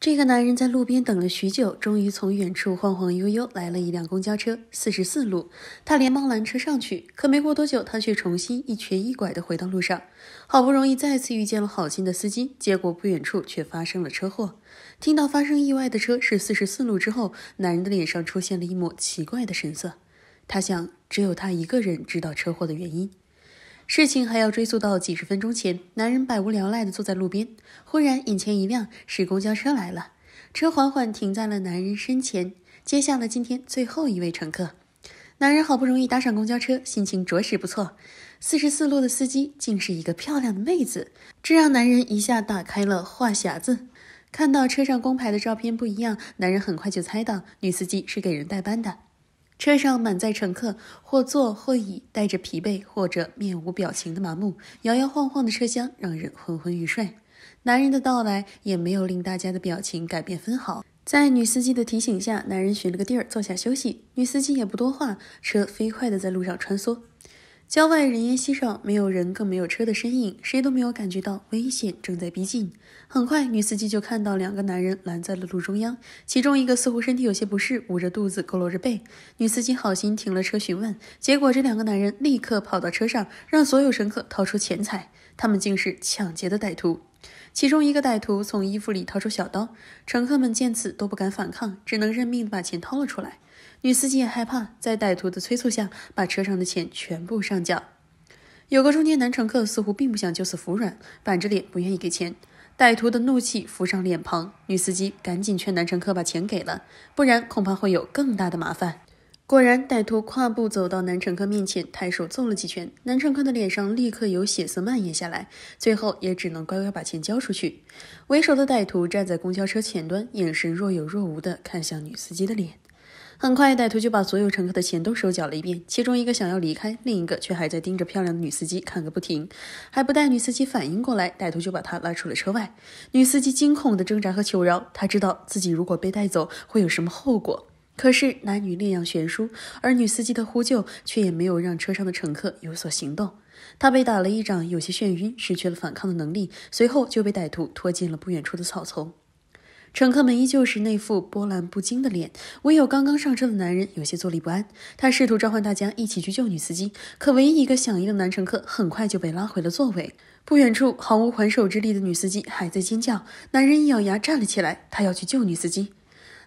这个男人在路边等了许久，终于从远处晃晃悠悠来了一辆公交车，四十四路。他连忙拦车上去，可没过多久，他却重新一瘸一拐地回到路上。好不容易再次遇见了好心的司机，结果不远处却发生了车祸。听到发生意外的车是四十四路之后，男人的脸上出现了一抹奇怪的神色。他想，只有他一个人知道车祸的原因。事情还要追溯到几十分钟前，男人百无聊赖地坐在路边，忽然眼前一亮，是公交车来了，车缓缓停在了男人身前，接下了今天最后一位乘客。男人好不容易搭上公交车，心情着实不错。四十四路的司机竟是一个漂亮的妹子，这让男人一下打开了话匣子。看到车上工牌的照片不一样，男人很快就猜到女司机是给人代班的。车上满载乘客，或坐或倚，带着疲惫或者面无表情的麻木。摇摇晃晃的车厢让人昏昏欲睡。男人的到来也没有令大家的表情改变分毫。在女司机的提醒下，男人寻了个地儿坐下休息。女司机也不多话，车飞快地在路上穿梭。郊外人烟稀少，没有人，更没有车的身影，谁都没有感觉到危险正在逼近。很快，女司机就看到两个男人拦在了路中央，其中一个似乎身体有些不适，捂着肚子，佝偻着背。女司机好心停了车询问，结果这两个男人立刻跑到车上，让所有乘客掏出钱财。他们竟是抢劫的歹徒。其中一个歹徒从衣服里掏出小刀，乘客们见此都不敢反抗，只能认命把钱掏了出来。女司机也害怕，在歹徒的催促下，把车上的钱全部上缴。有个中年男乘客似乎并不想就此服软，板着脸不愿意给钱。歹徒的怒气浮上脸庞，女司机赶紧劝男乘客把钱给了，不然恐怕会有更大的麻烦。果然，歹徒跨步走到男乘客面前，抬手揍了几拳，男乘客的脸上立刻有血色蔓延下来，最后也只能乖乖把钱交出去。为首的歹徒站在公交车前端，眼神若有若无地看向女司机的脸。很快，歹徒就把所有乘客的钱都收缴了一遍，其中一个想要离开，另一个却还在盯着漂亮的女司机看个不停。还不待女司机反应过来，歹徒就把她拉出了车外。女司机惊恐的挣扎和求饶，她知道自己如果被带走会有什么后果。可是男女力量悬殊，而女司机的呼救却也没有让车上的乘客有所行动。她被打了一掌，有些眩晕，失去了反抗的能力，随后就被歹徒拖进了不远处的草丛。乘客们依旧是那副波澜不惊的脸，唯有刚刚上车的男人有些坐立不安。他试图召唤大家一起去救女司机，可唯一一个响应的男乘客很快就被拉回了座位。不远处毫无还手之力的女司机还在尖叫。男人一咬牙站了起来，他要去救女司机。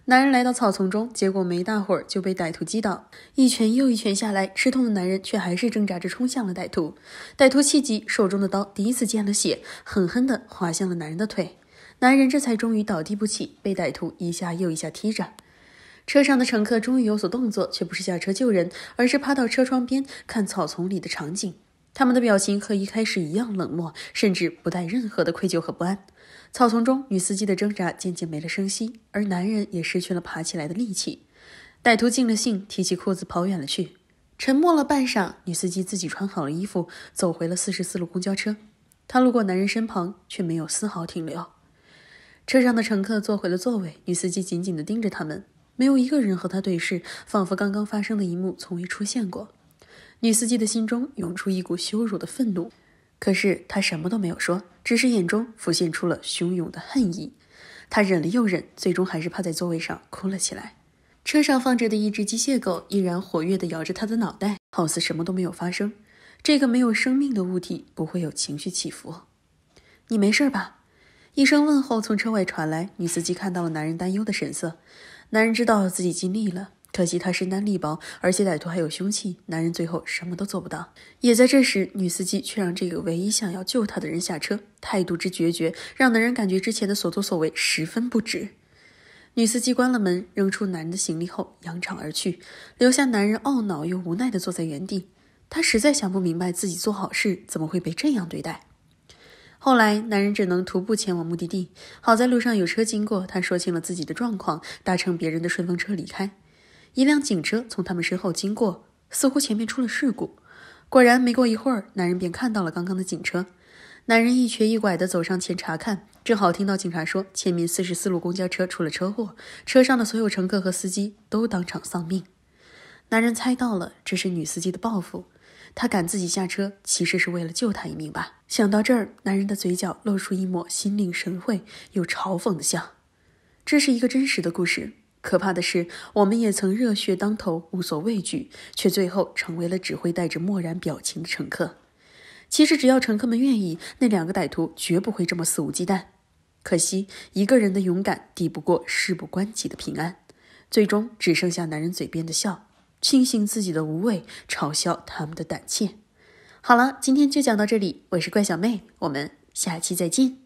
男人来到草丛中，结果没大会儿就被歹徒击倒，一拳又一拳下来，吃痛的男人却还是挣扎着冲向了歹徒。歹徒气急，手中的刀第一次见了血，狠狠地划向了男人的腿。男人这才终于倒地不起，被歹徒一下又一下踢着。车上的乘客终于有所动作，却不是下车救人，而是趴到车窗边看草丛里的场景。他们的表情和一开始一样冷漠，甚至不带任何的愧疚和不安。草丛中，女司机的挣扎渐渐没了声息，而男人也失去了爬起来的力气。歹徒尽了兴，提起裤子跑远了去。沉默了半晌，女司机自己穿好了衣服，走回了四十四路公交车。她路过男人身旁，却没有丝毫停留。车上的乘客坐回了座位，女司机紧紧地盯着他们，没有一个人和她对视，仿佛刚刚发生的一幕从未出现过。女司机的心中涌出一股羞辱的愤怒，可是她什么都没有说，只是眼中浮现出了汹涌的恨意。她忍了又忍，最终还是趴在座位上哭了起来。车上放着的一只机械狗依然活跃地摇着它的脑袋，好似什么都没有发生。这个没有生命的物体不会有情绪起伏。你没事吧？一声问候从车外传来，女司机看到了男人担忧的神色。男人知道自己尽力了。可惜他身单力薄，而且歹徒还有凶器，男人最后什么都做不到。也在这时，女司机却让这个唯一想要救他的人下车，态度之决绝，让男人感觉之前的所作所为十分不值。女司机关了门，扔出男人的行李后，扬长而去，留下男人懊恼又无奈的坐在原地。他实在想不明白，自己做好事怎么会被这样对待。后来，男人只能徒步前往目的地。好在路上有车经过，他说清了自己的状况，搭乘别人的顺风车离开。一辆警车从他们身后经过，似乎前面出了事故。果然，没过一会儿，男人便看到了刚刚的警车。男人一瘸一拐地走上前查看，正好听到警察说：“前面四十四路公交车出了车祸，车上的所有乘客和司机都当场丧命。”男人猜到了，这是女司机的报复。他赶自己下车，其实是为了救他一命吧？想到这儿，男人的嘴角露出一抹心领神会又嘲讽的笑。这是一个真实的故事。可怕的是，我们也曾热血当头、无所畏惧，却最后成为了只会带着漠然表情的乘客。其实，只要乘客们愿意，那两个歹徒绝不会这么肆无忌惮。可惜，一个人的勇敢抵不过事不关己的平安，最终只剩下男人嘴边的笑，庆幸自己的无畏，嘲笑他们的胆怯。好了，今天就讲到这里，我是怪小妹，我们下期再见。